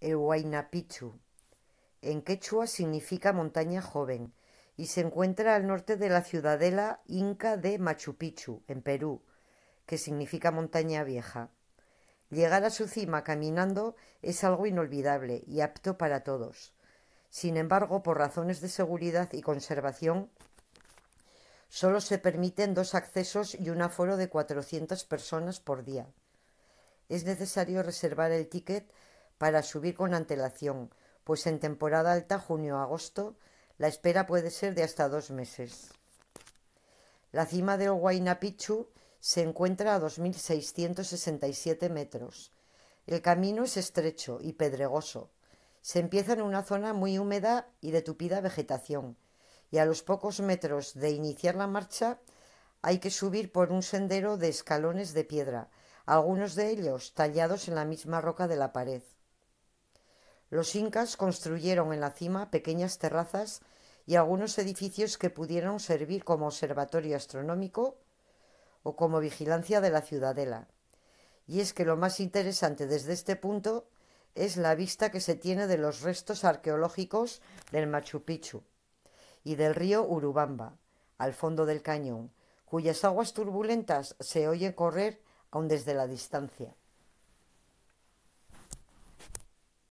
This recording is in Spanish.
El Huayna en quechua significa montaña joven y se encuentra al norte de la ciudadela inca de Machu Picchu, en Perú, que significa montaña vieja. Llegar a su cima caminando es algo inolvidable y apto para todos. Sin embargo, por razones de seguridad y conservación, solo se permiten dos accesos y un aforo de 400 personas por día. Es necesario reservar el ticket para subir con antelación, pues en temporada alta, junio-agosto, la espera puede ser de hasta dos meses. La cima del Huayna se encuentra a 2.667 metros. El camino es estrecho y pedregoso. Se empieza en una zona muy húmeda y de tupida vegetación, y a los pocos metros de iniciar la marcha hay que subir por un sendero de escalones de piedra, algunos de ellos tallados en la misma roca de la pared. Los incas construyeron en la cima pequeñas terrazas y algunos edificios que pudieron servir como observatorio astronómico o como vigilancia de la ciudadela. Y es que lo más interesante desde este punto es la vista que se tiene de los restos arqueológicos del Machu Picchu y del río Urubamba, al fondo del cañón, cuyas aguas turbulentas se oyen correr aun desde la distancia.